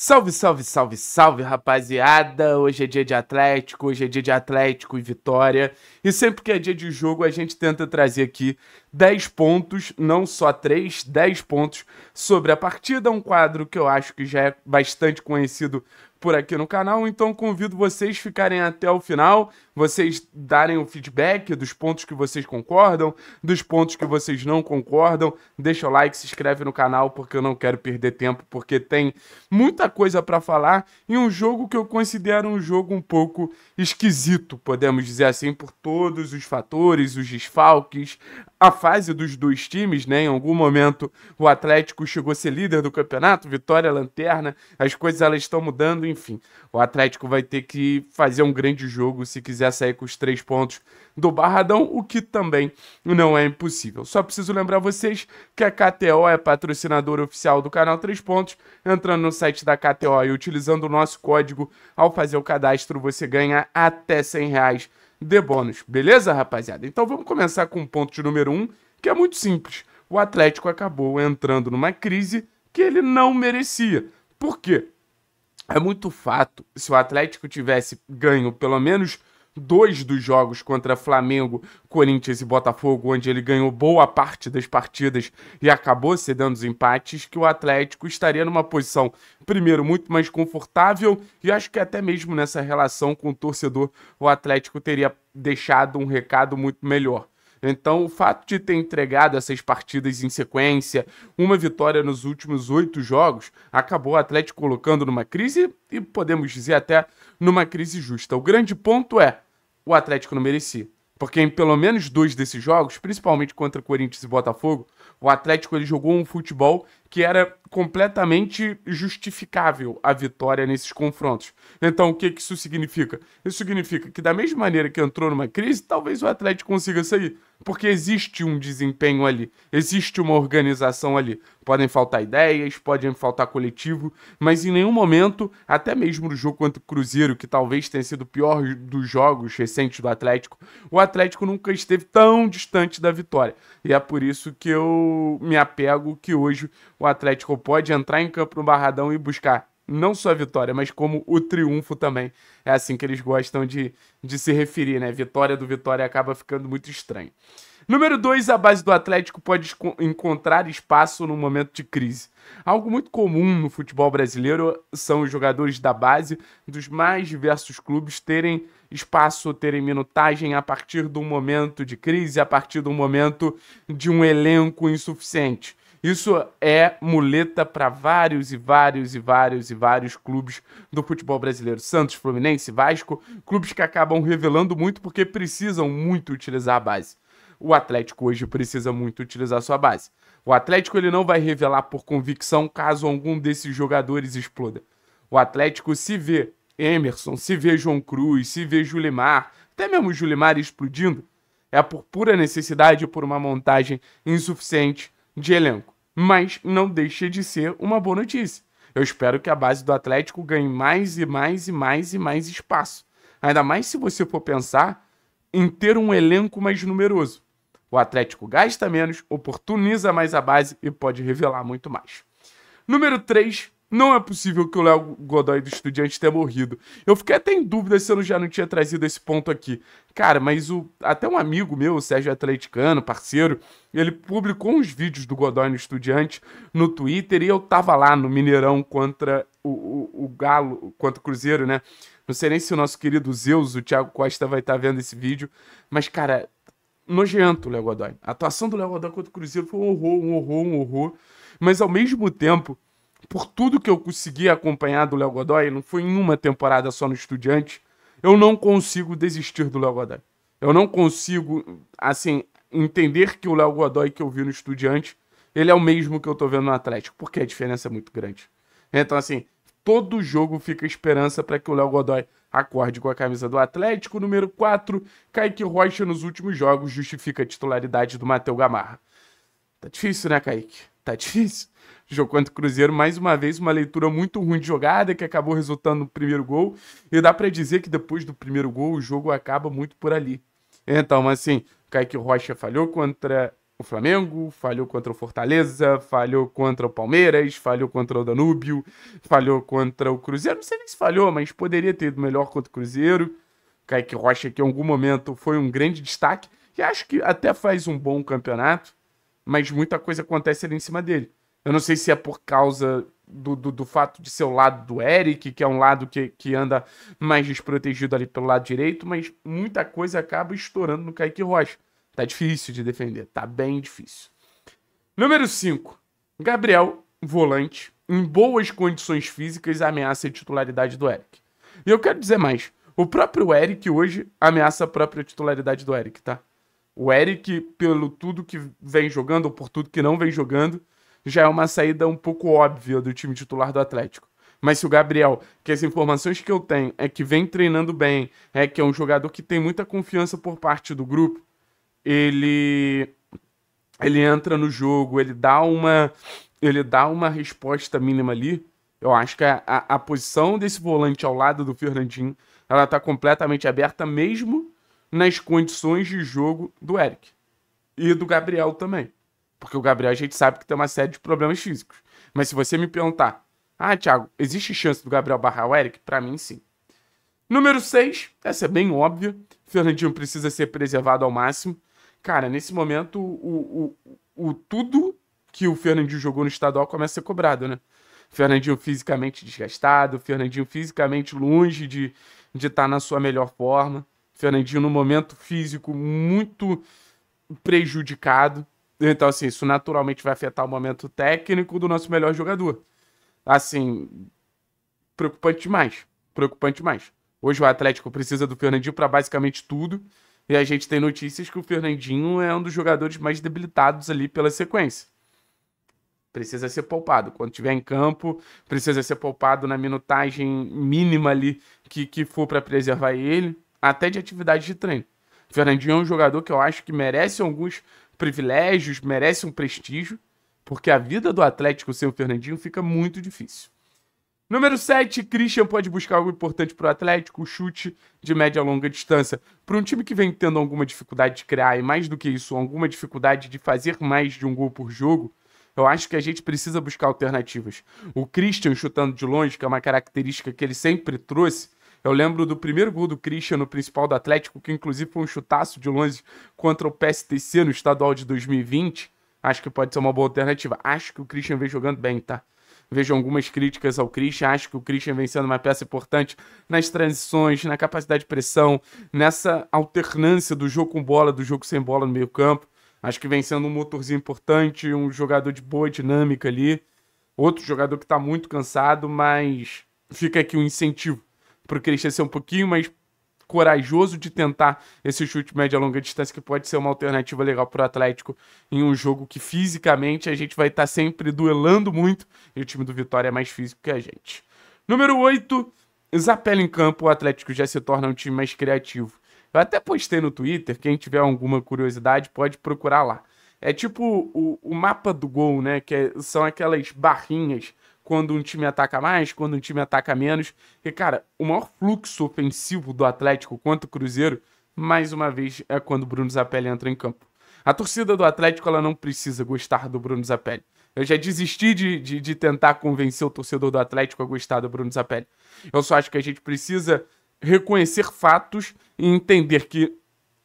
Salve, salve, salve, salve, rapaziada! Hoje é dia de Atlético, hoje é dia de Atlético e Vitória. E sempre que é dia de jogo, a gente tenta trazer aqui 10 pontos, não só 3, 10 pontos sobre a partida. Um quadro que eu acho que já é bastante conhecido por aqui no canal, então convido vocês ficarem até o final, vocês darem o feedback dos pontos que vocês concordam, dos pontos que vocês não concordam. Deixa o like, se inscreve no canal porque eu não quero perder tempo, porque tem muita coisa para falar e um jogo que eu considero um jogo um pouco esquisito, podemos dizer assim, por todos os fatores, os desfalques, a fase dos dois times, né? Em algum momento o Atlético chegou a ser líder do campeonato, vitória lanterna, as coisas elas estão mudando enfim. O Atlético vai ter que fazer um grande jogo se quiser sair com os três pontos do Barradão, o que também não é impossível. Só preciso lembrar vocês que a KTO é patrocinadora oficial do canal Três Pontos. Entrando no site da KTO e utilizando o nosso código ao fazer o cadastro, você ganha até 100 reais de bônus. Beleza, rapaziada? Então vamos começar com o ponto de número 1, um, que é muito simples. O Atlético acabou entrando numa crise que ele não merecia. Por quê? É muito fato. Se o Atlético tivesse ganho pelo menos dois dos jogos contra Flamengo, Corinthians e Botafogo, onde ele ganhou boa parte das partidas e acabou cedendo os empates, que o Atlético estaria numa posição, primeiro, muito mais confortável e acho que até mesmo nessa relação com o torcedor, o Atlético teria deixado um recado muito melhor. Então, o fato de ter entregado essas partidas em sequência, uma vitória nos últimos oito jogos, acabou o Atlético colocando numa crise e podemos dizer até numa crise justa. O grande ponto é: o Atlético não merecia. Porque em pelo menos dois desses jogos, principalmente contra Corinthians e Botafogo, o Atlético ele jogou um futebol que era completamente justificável a vitória nesses confrontos. Então, o que, que isso significa? Isso significa que, da mesma maneira que entrou numa crise, talvez o Atlético consiga sair porque existe um desempenho ali, existe uma organização ali. Podem faltar ideias, podem faltar coletivo, mas em nenhum momento, até mesmo no jogo contra o Cruzeiro, que talvez tenha sido o pior dos jogos recentes do Atlético, o Atlético nunca esteve tão distante da vitória. E é por isso que eu me apego que hoje o Atlético pode entrar em campo no Barradão e buscar não só a vitória, mas como o triunfo também. É assim que eles gostam de, de se referir, né? Vitória do Vitória acaba ficando muito estranho. Número 2, a base do Atlético pode encontrar espaço no momento de crise. Algo muito comum no futebol brasileiro são os jogadores da base dos mais diversos clubes terem espaço, terem minutagem a partir de um momento de crise, a partir de um momento de um elenco insuficiente. Isso é muleta para vários e vários e vários e vários clubes do futebol brasileiro. Santos, Fluminense, Vasco, clubes que acabam revelando muito porque precisam muito utilizar a base. O Atlético hoje precisa muito utilizar sua base. O Atlético ele não vai revelar por convicção caso algum desses jogadores exploda. O Atlético se vê Emerson, se vê João Cruz, se vê Julimar, até mesmo Julimar explodindo, é por pura necessidade, por uma montagem insuficiente de elenco, mas não deixa de ser uma boa notícia. Eu espero que a base do Atlético ganhe mais e mais e mais e mais espaço. Ainda mais se você for pensar em ter um elenco mais numeroso. O Atlético gasta menos, oportuniza mais a base e pode revelar muito mais. Número 3, não é possível que o Léo Godoy do Estudiante tenha morrido. Eu fiquei até em dúvida se eu já não tinha trazido esse ponto aqui. Cara, mas o, até um amigo meu, o Sérgio Atleticano, parceiro, ele publicou uns vídeos do Godoy no Estudiante no Twitter e eu tava lá no Mineirão contra o, o, o Galo, contra o Cruzeiro, né? Não sei nem se o nosso querido Zeus, o Thiago Costa, vai estar tá vendo esse vídeo. Mas, cara, nojento o Léo Godoy. A atuação do Léo Godoy contra o Cruzeiro foi um horror, um horror, um horror. Mas, ao mesmo tempo por tudo que eu consegui acompanhar do Léo Godoy, não foi em uma temporada só no Estudiante, eu não consigo desistir do Léo Godoy. Eu não consigo, assim, entender que o Léo Godoy que eu vi no Estudiante, ele é o mesmo que eu tô vendo no Atlético, porque a diferença é muito grande. Então, assim, todo jogo fica esperança para que o Léo Godoy acorde com a camisa do Atlético. Número 4, Kaique Rocha nos últimos jogos justifica a titularidade do Matheus Gamarra. Tá difícil, né, Kaique? Tá difícil jogo contra o Cruzeiro, mais uma vez, uma leitura muito ruim de jogada que acabou resultando no primeiro gol. E dá para dizer que depois do primeiro gol, o jogo acaba muito por ali. Então, assim, o Kaique Rocha falhou contra o Flamengo, falhou contra o Fortaleza, falhou contra o Palmeiras, falhou contra o Danúbio, falhou contra o Cruzeiro. Não sei nem se falhou, mas poderia ter ido melhor contra o Cruzeiro. Kaique Rocha, que em algum momento foi um grande destaque, e acho que até faz um bom campeonato, mas muita coisa acontece ali em cima dele. Eu não sei se é por causa do, do, do, fato de ser o lado do Eric, que é um lado que, que anda mais desprotegido ali pelo lado direito, mas muita coisa acaba estourando no Kaique Rocha. Tá difícil de defender, tá bem difícil. Número 5. Gabriel, volante, em boas condições físicas, ameaça a titularidade do Eric. E eu quero dizer mais. O próprio Eric hoje ameaça a própria titularidade do Eric, tá? O Eric, pelo tudo que vem jogando, ou por tudo que não vem jogando, já é uma saída um pouco óbvia do time titular do Atlético. Mas se o Gabriel, que as informações que eu tenho é que vem treinando bem, é que é um jogador que tem muita confiança por parte do grupo, ele ele entra no jogo, ele dá uma ele dá uma resposta mínima ali. Eu acho que a, a, a posição desse volante ao lado do Fernandinho, ela tá completamente aberta mesmo nas condições de jogo do Eric e do Gabriel também. Porque o Gabriel a gente sabe que tem uma série de problemas físicos. Mas se você me perguntar, ah, Thiago, existe chance do Gabriel barrar o Eric? Pra mim, sim. Número 6, essa é bem óbvia. Fernandinho precisa ser preservado ao máximo. Cara, nesse momento, o, o, o tudo que o Fernandinho jogou no estadual começa a ser cobrado, né? Fernandinho fisicamente desgastado, Fernandinho fisicamente longe de estar de tá na sua melhor forma, Fernandinho no momento físico muito prejudicado. Então, assim, isso naturalmente vai afetar o momento técnico do nosso melhor jogador. Assim, preocupante demais. Preocupante demais. Hoje o Atlético precisa do Fernandinho para basicamente tudo. E a gente tem notícias que o Fernandinho é um dos jogadores mais debilitados ali pela sequência. Precisa ser poupado. Quando tiver em campo, precisa ser poupado na minutagem mínima ali que, que for para preservar ele, até de atividade de treino. O Fernandinho é um jogador que eu acho que merece alguns privilégios, merece um prestígio, porque a vida do Atlético sem o Fernandinho fica muito difícil. Número 7, Christian pode buscar algo importante para o Atlético, chute de média a longa distância. Para um time que vem tendo alguma dificuldade de criar, e mais do que isso, alguma dificuldade de fazer mais de um gol por jogo, eu acho que a gente precisa buscar alternativas. O Christian chutando de longe, que é uma característica que ele sempre trouxe, eu lembro do primeiro gol do Christian no principal do Atlético, que inclusive foi um chutaço de longe contra o PSTC no estadual de 2020. Acho que pode ser uma boa alternativa. Acho que o Christian vem jogando bem, tá? Vejo algumas críticas ao Christian. Acho que o Christian vem sendo uma peça importante nas transições, na capacidade de pressão, nessa alternância do jogo com bola, do jogo sem bola no meio-campo. Acho que vem sendo um motorzinho importante, um jogador de boa dinâmica ali. Outro jogador que está muito cansado, mas fica aqui um incentivo pro Christian ser um pouquinho mais corajoso de tentar esse chute média longa distância, que pode ser uma alternativa legal para o Atlético em um jogo que fisicamente a gente vai estar tá sempre duelando muito e o time do Vitória é mais físico que a gente. Número 8, zapela em campo, o Atlético já se torna um time mais criativo. Eu até postei no Twitter, quem tiver alguma curiosidade pode procurar lá. É tipo o, o mapa do gol, né? Que é, são aquelas barrinhas quando um time ataca mais, quando um time ataca menos. E, cara, o maior fluxo ofensivo do Atlético quanto o Cruzeiro, mais uma vez, é quando o Bruno Zapelli entra em campo. A torcida do Atlético ela não precisa gostar do Bruno Zapelli. Eu já desisti de, de, de tentar convencer o torcedor do Atlético a gostar do Bruno Zapelli. Eu só acho que a gente precisa reconhecer fatos e entender que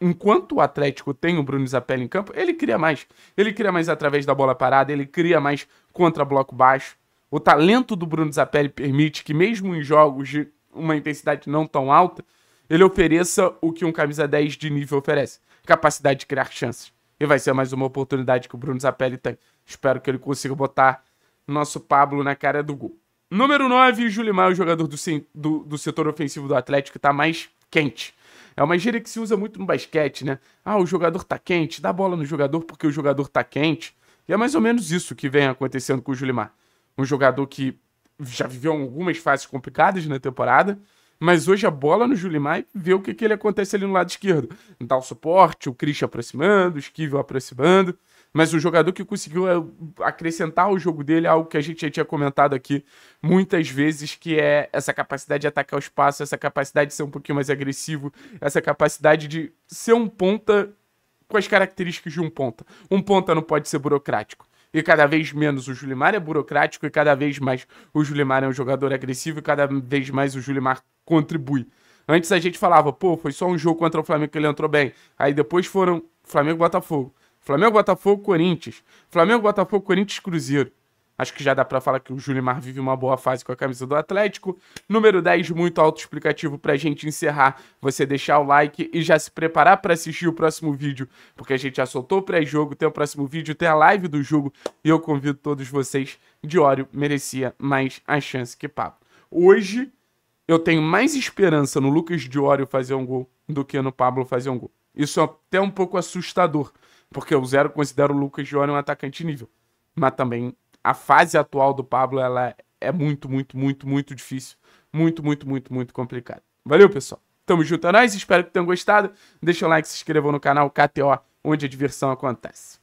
enquanto o Atlético tem o Bruno Zapelli em campo, ele cria mais. Ele cria mais através da bola parada, ele cria mais contra bloco baixo. O talento do Bruno Zapelli permite que, mesmo em jogos de uma intensidade não tão alta, ele ofereça o que um camisa 10 de nível oferece: capacidade de criar chances. E vai ser mais uma oportunidade que o Bruno Zapelli tem. Espero que ele consiga botar nosso Pablo na cara do gol. Número 9, Julimar, o jogador do, do, do setor ofensivo do Atlético, está mais quente. É uma gíria que se usa muito no basquete, né? Ah, o jogador tá quente, dá bola no jogador porque o jogador tá quente. E é mais ou menos isso que vem acontecendo com o Julimar um jogador que já viveu algumas fases complicadas na temporada, mas hoje a bola no Julimar e vê o que, que ele acontece ali no lado esquerdo. Dá o suporte, o Christian aproximando, o Esquivel aproximando, mas o jogador que conseguiu eh, acrescentar ao jogo dele algo que a gente já tinha comentado aqui muitas vezes, que é essa capacidade de atacar o espaço, essa capacidade de ser um pouquinho mais agressivo, essa capacidade de ser um ponta com as características de um ponta. Um ponta não pode ser burocrático e cada vez menos o Julimar é burocrático, e cada vez mais o Julimar é um jogador agressivo, e cada vez mais o Julimar contribui. Antes a gente falava, pô, foi só um jogo contra o Flamengo que ele entrou bem. Aí depois foram Flamengo-Botafogo. Flamengo, Botafogo, Corinthians. Flamengo, Botafogo, Corinthians, Cruzeiro. Acho que já dá para falar que o Julimar vive uma boa fase com a camisa do Atlético. Número 10, muito autoexplicativo pra gente encerrar. Você deixar o like e já se preparar para assistir o próximo vídeo, porque a gente já soltou o pré-jogo, tem o próximo vídeo, tem a live do jogo e eu convido todos vocês. Diório merecia mais a chance que papo. Hoje eu tenho mais esperança no Lucas Diório fazer um gol do que no Pablo fazer um gol. Isso é até um pouco assustador, porque o zero considera o Lucas Diório um atacante nível, mas também a fase atual do Pablo ela é muito, muito, muito, muito difícil. Muito, muito, muito, muito complicado. Valeu, pessoal. Tamo junto a é nós. Espero que tenham gostado. Deixa o like, se inscrevam no canal KTO, onde a diversão acontece.